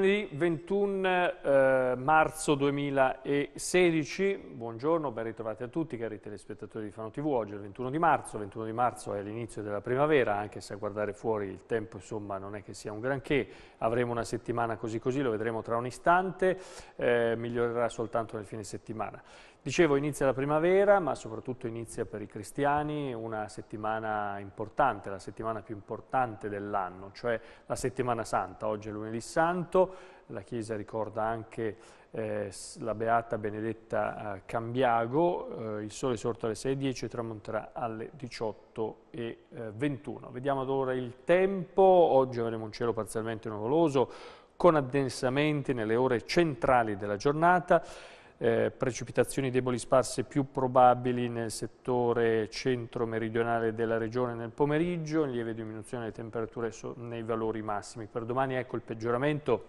Lunedì 21 eh, marzo 2016, buongiorno, ben ritrovati a tutti cari telespettatori di Fano TV, oggi è il 21 di marzo, 21 di marzo è l'inizio della primavera, anche se a guardare fuori il tempo insomma non è che sia un granché, avremo una settimana così così, lo vedremo tra un istante, eh, migliorerà soltanto nel fine settimana. Dicevo inizia la primavera, ma soprattutto inizia per i cristiani una settimana importante, la settimana più importante dell'anno, cioè la settimana santa. Oggi è lunedì santo, la Chiesa ricorda anche eh, la beata Benedetta eh, Cambiago, eh, il sole sorto alle 6.10 e tramonterà alle 18.21. Eh, Vediamo ad ora il tempo, oggi avremo un cielo parzialmente nuvoloso con addensamenti nelle ore centrali della giornata eh, precipitazioni deboli sparse più probabili nel settore centro-meridionale della regione nel pomeriggio, lieve diminuzione delle temperature nei valori massimi. Per domani ecco il peggioramento,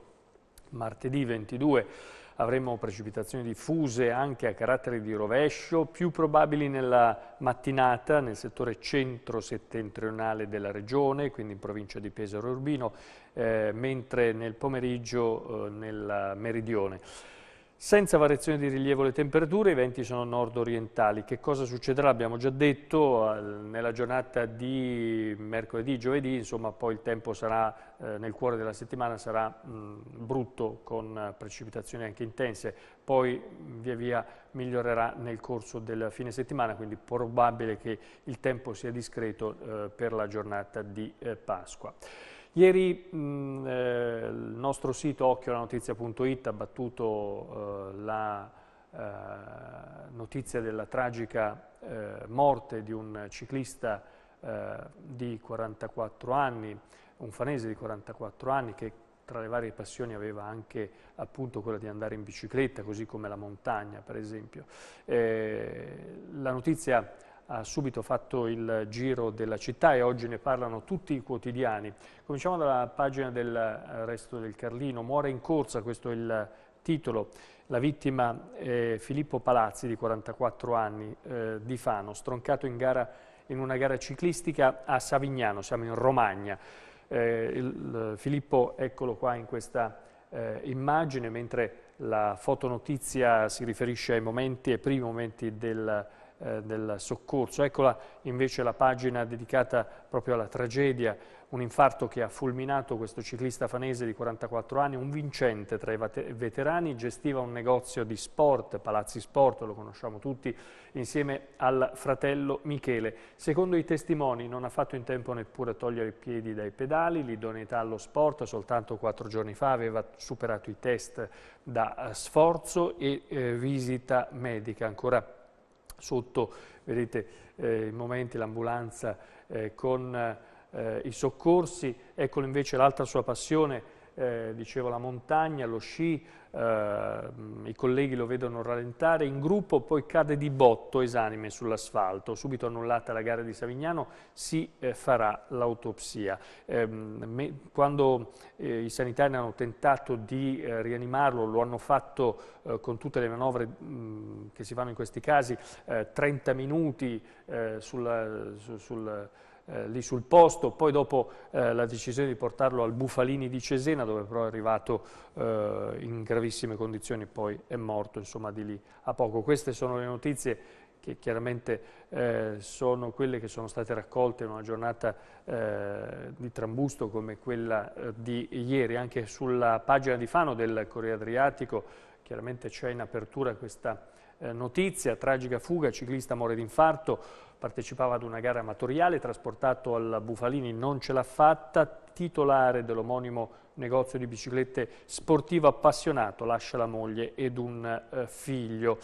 martedì 22 avremo precipitazioni diffuse anche a carattere di rovescio, più probabili nella mattinata nel settore centro-settentrionale della regione, quindi in provincia di Pesaro Urbino, eh, mentre nel pomeriggio eh, nella meridione. Senza variazioni di rilievo le temperature, i venti sono nord-orientali. Che cosa succederà? Abbiamo già detto, nella giornata di mercoledì, giovedì, insomma poi il tempo sarà, eh, nel cuore della settimana sarà mm, brutto con precipitazioni anche intense, poi via via migliorerà nel corso del fine settimana, quindi probabile che il tempo sia discreto eh, per la giornata di eh, Pasqua. Ieri mh, mm, nostro sito occhiolanotizia.it ha battuto eh, la eh, notizia della tragica eh, morte di un ciclista eh, di 44 anni, un fanese di 44 anni che tra le varie passioni aveva anche appunto quella di andare in bicicletta, così come la montagna per esempio. Eh, la notizia ha subito fatto il giro della città e oggi ne parlano tutti i quotidiani. Cominciamo dalla pagina del eh, Resto del Carlino, muore in corsa, questo è il titolo. La vittima è Filippo Palazzi, di 44 anni, eh, di Fano, stroncato in, gara, in una gara ciclistica a Savignano, siamo in Romagna. Eh, il, Filippo, eccolo qua in questa eh, immagine, mentre la fotonotizia si riferisce ai momenti, ai primi momenti del eh, del soccorso. Eccola invece la pagina dedicata proprio alla tragedia, un infarto che ha fulminato questo ciclista fanese di 44 anni, un vincente tra i veterani, gestiva un negozio di sport, Palazzi Sport, lo conosciamo tutti, insieme al fratello Michele. Secondo i testimoni non ha fatto in tempo neppure a togliere i piedi dai pedali, l'idoneità allo sport soltanto quattro giorni fa aveva superato i test da eh, sforzo e eh, visita medica ancora più Sotto vedete eh, i momenti l'ambulanza eh, con eh, i soccorsi, eccolo invece l'altra sua passione, eh, dicevo la montagna, lo sci, eh, i colleghi lo vedono rallentare in gruppo, poi cade di botto esanime sull'asfalto, subito annullata la gara di Savignano, si eh, farà l'autopsia. Ehm, quando eh, i sanitari hanno tentato di eh, rianimarlo, lo hanno fatto eh, con tutte le manovre mh, che si fanno in questi casi, 30 minuti sul, sul eh, lì sul posto, poi dopo eh, la decisione di portarlo al Bufalini di Cesena dove però è arrivato eh, in gravissime condizioni, e poi è morto insomma di lì a poco. Queste sono le notizie che chiaramente eh, sono quelle che sono state raccolte in una giornata eh, di trambusto come quella eh, di ieri, anche sulla pagina di Fano del Corriere Adriatico chiaramente c'è in apertura questa eh, notizia, tragica fuga, ciclista muore d'infarto, partecipava ad una gara amatoriale, trasportato al Bufalini non ce l'ha fatta, titolare dell'omonimo negozio di biciclette sportivo appassionato, lascia la moglie ed un eh, figlio.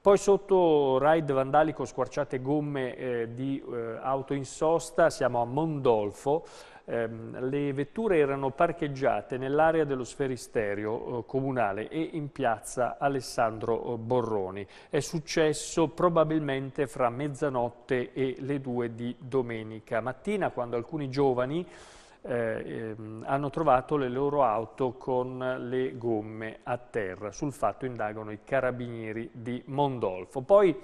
Poi sotto raid vandalico, squarciate gomme eh, di eh, auto in sosta, siamo a Mondolfo, ehm, le vetture erano parcheggiate nell'area dello sferisterio eh, comunale e in piazza Alessandro eh, Borroni. È successo probabilmente fra mezzanotte e le due di domenica mattina quando alcuni giovani eh, ehm, hanno trovato le loro auto con le gomme a terra. Sul fatto indagano i carabinieri di Mondolfo. Poi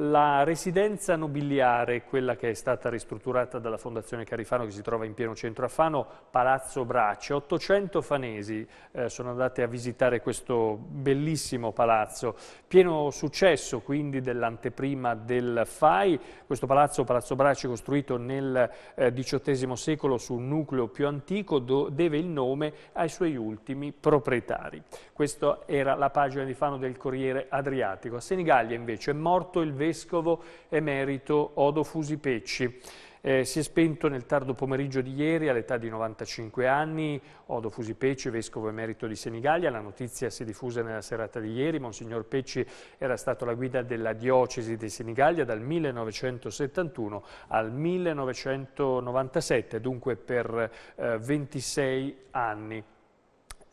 la residenza nobiliare, quella che è stata ristrutturata dalla Fondazione Carifano, che si trova in pieno centro a Fano, Palazzo Brace, 800 fanesi eh, sono andati a visitare questo bellissimo palazzo, pieno successo quindi dell'anteprima del FAI, questo palazzo, Palazzo Brace, costruito nel eh, XVIII secolo su un nucleo più antico, deve il nome ai suoi ultimi proprietari. Questa era la pagina di Fano del Corriere Adriatico. A Senigallia invece è morto il vero vescovo emerito Odo Fusipecci. Eh, si è spento nel tardo pomeriggio di ieri all'età di 95 anni Odo Fusipecci, vescovo emerito di Senigallia. La notizia si è diffusa nella serata di ieri. Monsignor Pecci era stato la guida della diocesi di Senigallia dal 1971 al 1997, dunque per eh, 26 anni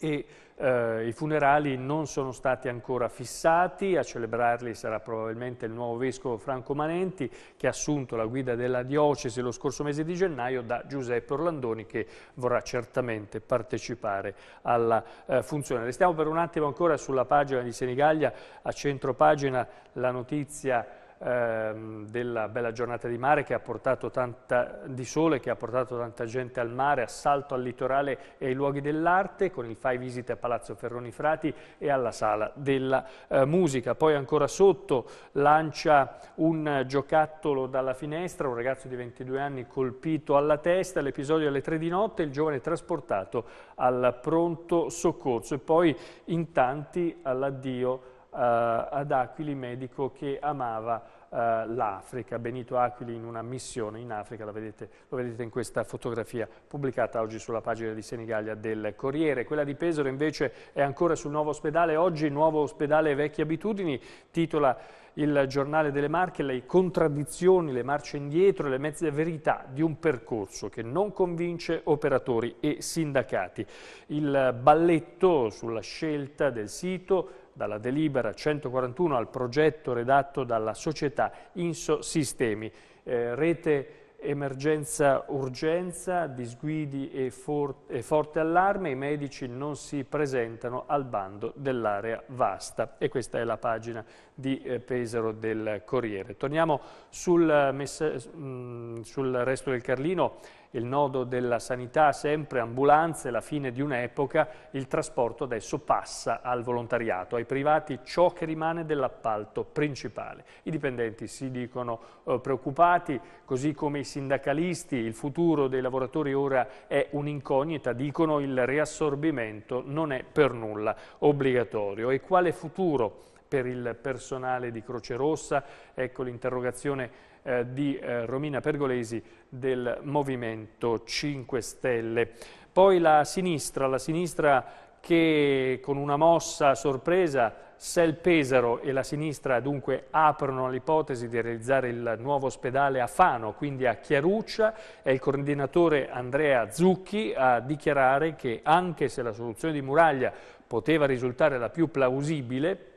e eh, i funerali non sono stati ancora fissati, a celebrarli sarà probabilmente il nuovo vescovo Franco Manenti che ha assunto la guida della diocesi lo scorso mese di gennaio da Giuseppe Orlandoni che vorrà certamente partecipare alla eh, funzione. Restiamo per un attimo ancora sulla pagina di Senigallia, a centro pagina la notizia ehm, della bella giornata di mare che ha portato tanta, di sole che ha portato tanta gente al mare, assalto al litorale e ai luoghi dell'arte con il fai visite a Palazzo Ferroni Frati e alla Sala della eh, Musica. Poi ancora sotto lancia un giocattolo dalla finestra, un ragazzo di 22 anni colpito alla testa, l'episodio alle 3 di notte, il giovane trasportato al pronto soccorso e poi in tanti all'addio eh, ad Aquili, medico che amava eh, l'Africa. Benito Aquili in una missione in Africa, vedete, lo vedete in questa fotografia pubblicata oggi sulla pagina di Senigallia del Corriere. Quella di Pesaro invece è ancora sul nuovo ospedale, oggi nuovo ospedale vecchie abitudini, titola il giornale delle Marche, le contraddizioni, le marce indietro, le mezze verità di un percorso che non convince operatori e sindacati. Il balletto sulla scelta del sito dalla delibera 141 al progetto redatto dalla società Inso Sistemi, eh, rete emergenza urgenza, disguidi e, for e forte allarme, i medici non si presentano al bando dell'area vasta e questa è la pagina di eh, Pesaro del Corriere. Torniamo sul, eh, mm, sul resto del Carlino il nodo della sanità sempre, ambulanze, la fine di un'epoca, il trasporto adesso passa al volontariato, ai privati ciò che rimane dell'appalto principale. I dipendenti si dicono eh, preoccupati, così come i sindacalisti, il futuro dei lavoratori ora è un'incognita, dicono il riassorbimento non è per nulla obbligatorio. E quale futuro per il personale di Croce Rossa? Ecco l'interrogazione eh, di eh, Romina Pergolesi del Movimento 5 Stelle. Poi la sinistra, la sinistra che con una mossa sorpresa Sel Pesaro e la sinistra dunque aprono l'ipotesi di realizzare il nuovo ospedale a Fano, quindi a Chiaruccia. È il coordinatore Andrea Zucchi a dichiarare che anche se la soluzione di Muraglia poteva risultare la più plausibile,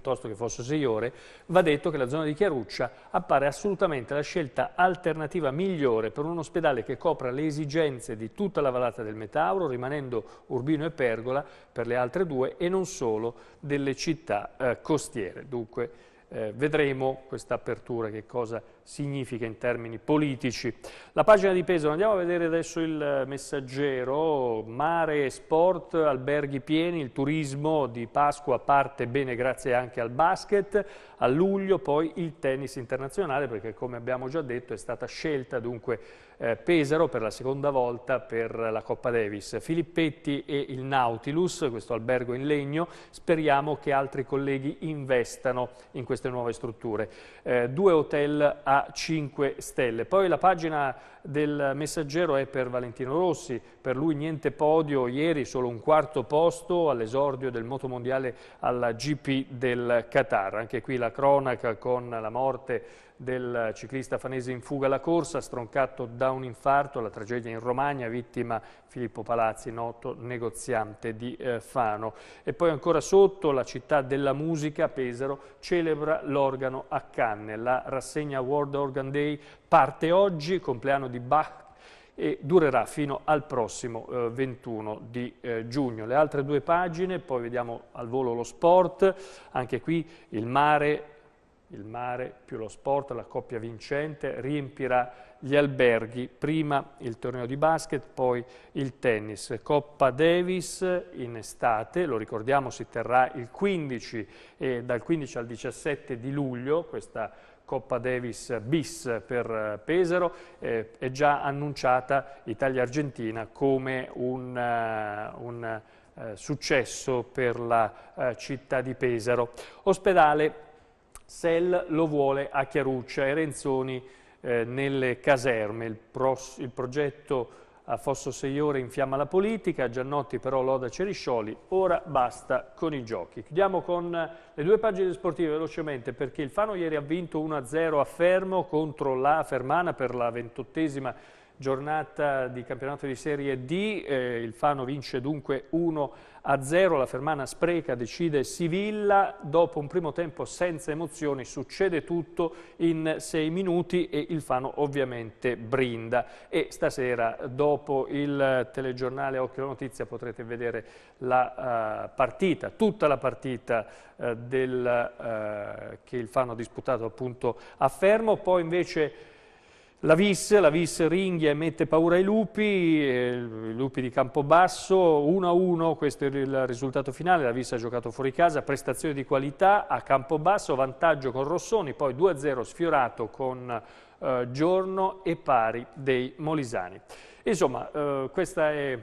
piuttosto che 6 ore, va detto che la zona di Chiaruccia appare assolutamente la scelta alternativa migliore per un ospedale che copra le esigenze di tutta la vallata del Metauro, rimanendo Urbino e Pergola per le altre due e non solo delle città eh, costiere. Dunque eh, vedremo questa apertura che cosa significa in termini politici. La pagina di Pesaro, andiamo a vedere adesso il eh, messaggero, mare, sport, alberghi pieni, il turismo di Pasqua parte bene grazie anche al basket, a luglio poi il tennis internazionale perché come abbiamo già detto è stata scelta dunque eh, Pesaro per la seconda volta per la Coppa Davis. Filippetti e il Nautilus, questo albergo in legno, speriamo che altri colleghi investano in queste nuove strutture. Eh, due hotel a a 5 stelle. Poi la pagina del messaggero è per Valentino Rossi, per lui niente podio, ieri solo un quarto posto all'esordio del motomondiale alla GP del Qatar. Anche qui la cronaca con la morte del ciclista fanese in fuga alla corsa, stroncato da un infarto, la tragedia in Romagna, vittima Filippo Palazzi, noto negoziante di eh, Fano. E poi ancora sotto, la città della musica, Pesaro, celebra l'organo a canne. La rassegna World Organ Day parte oggi, compleanno di Bach e durerà fino al prossimo eh, 21 di eh, giugno. Le altre due pagine, poi vediamo al volo lo sport, anche qui il mare il mare più lo sport, la coppia vincente, riempirà gli alberghi, prima il torneo di basket, poi il tennis. Coppa Davis in estate, lo ricordiamo, si terrà il 15, eh, dal 15 al 17 di luglio, questa Coppa Davis bis per eh, Pesaro, eh, è già annunciata Italia-Argentina come un, uh, un uh, successo per la uh, città di Pesaro. Ospedale Sell lo vuole a Chiaruccia e Renzoni eh, nelle caserme. Il, pros, il progetto a Fosso Seiore infiamma la politica, Giannotti però loda Ceriscioli, ora basta con i giochi. Chiudiamo con le due pagine sportive velocemente perché il Fano ieri ha vinto 1-0 a Fermo contro la Fermana per la ventottesima giornata di campionato di Serie D, eh, il Fano vince dunque 1-0, la Fermana spreca, decide Sivilla, dopo un primo tempo senza emozioni succede tutto in sei minuti e il Fano ovviamente brinda. E stasera dopo il telegiornale Occhio alla Notizia potrete vedere la uh, partita, tutta la partita uh, del, uh, che il Fano ha disputato appunto a Fermo, poi invece la vis, la vis ringhia e mette paura ai lupi, i lupi di Campobasso, 1-1, questo è il risultato finale, la vis ha giocato fuori casa, prestazione di qualità a Campobasso, vantaggio con Rossoni, poi 2-0 sfiorato con eh, Giorno e pari dei Molisani. Insomma, eh, è,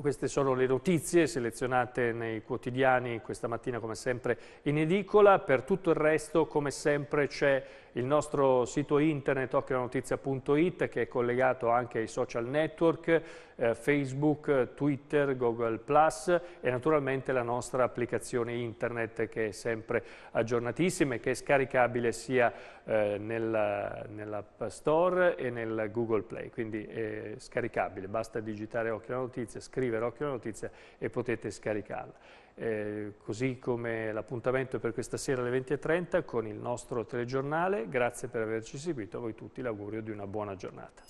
queste sono le notizie selezionate nei quotidiani questa mattina come sempre in edicola, per tutto il resto come sempre c'è il nostro sito internet occhilanotizia.it che è collegato anche ai social network, eh, Facebook, Twitter, Google Plus e naturalmente la nostra applicazione internet che è sempre aggiornatissima e che è scaricabile sia eh, nell'app store e nel Google Play, quindi è scaricabile, basta digitare Occhio alla Notizia, scrivere Occhio alla Notizia e potete scaricarla eh, così come l'appuntamento per questa sera alle 20.30 con il nostro telegiornale. Grazie per averci seguito, a voi tutti l'augurio di una buona giornata.